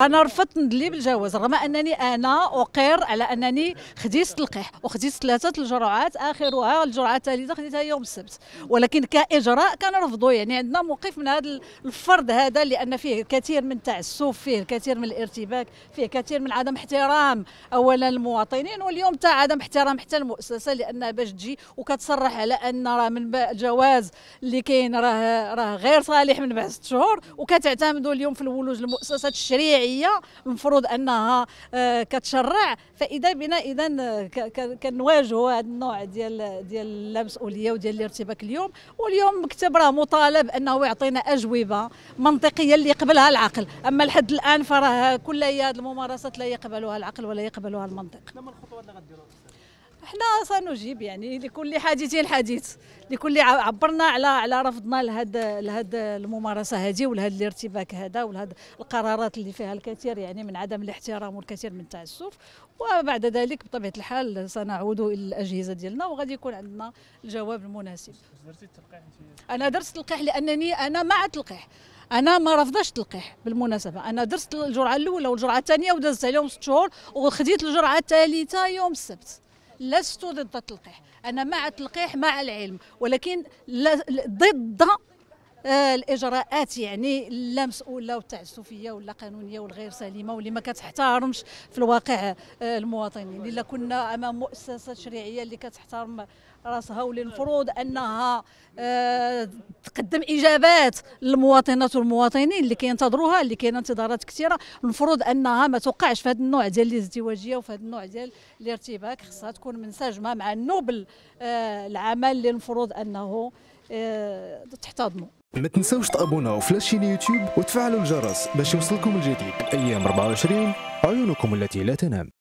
انا رفضت ندلي بالجواز رغم انني انا اقر على انني خديت القح وخديت ثلاثه الجرعات اخرها الجرعه الثالثه خديتها يوم السبت ولكن كاجراء كنرفضوا يعني عندنا موقف من هذا الفرض هذا لان فيه الكثير من التعسف فيه الكثير من الارتباك فيه كثير من عدم احترام اولا المواطنين واليوم تاع عدم احترام حتى المؤسسه لان باش تجي وكتصرح على ان راه من الجواز اللي كاين راه راه غير صالح من بعد ست شهور وكتعتمدوا اليوم في الولوج المؤسسه الشريعيه الجمعيه المفروض انها آه، كتشرع فاذا بنا اذا آه، كنواجهوا هذا النوع ديال ديال اللامسؤوليه وديال الارتباك اليوم واليوم مكتب راه مطالب انه يعطينا اجوبه منطقيه اللي يقبلها العقل اما لحد الان فراه كل هذه الممارسات لا يقبلها العقل ولا يقبلها المنطق نعم، احنا سنجيب يعني لكل حديث حديث لكل عبرنا على على رفضنا لهذا لهذا الممارسه هذه ولهذا الارتباك هذا ولهذا القرارات اللي فيها الكثير يعني من عدم الاحترام والكثير من التعسف وبعد ذلك بطبيعه الحال سنعود الى الاجهزه ديالنا وغادي يكون عندنا الجواب المناسب درتي التلقيح انا درت التلقيح لانني انا مع التلقيح انا ما رفضتش التلقيح بالمناسبه انا درت الجرعه الاولى والجرعه الثانيه ودازت عليهم ست شهور وخديت الجرعه الثالثه يوم السبت لست ضد التلقيح أنا مع التلقيح مع العلم ولكن ضد الاجراءات يعني لا مسؤوله والتعسفيه ولا قانونيه والغير سليمه واللي ما كتحترمش في الواقع آه، المواطنين الا كنا امام مؤسسه تشريعيه اللي كتحترم راسها واللي المفروض انها آه، تقدم اجابات للمواطنات والمواطنين اللي كينتظروها اللي كاينه انتظارات كثيره المفروض انها ما توقعش في هذا النوع ديال الازدواجيه وفي هذا النوع ديال الارتباك خصها تكون منسجمه مع النوبل آه، العمل اللي المفروض انه تحتضنوا ما تنساوش تابوناو في لاشين يوتيوب وتفعلوا الجرس باش يوصلكم الجديد ايام 24 عيونكم التي لا تنام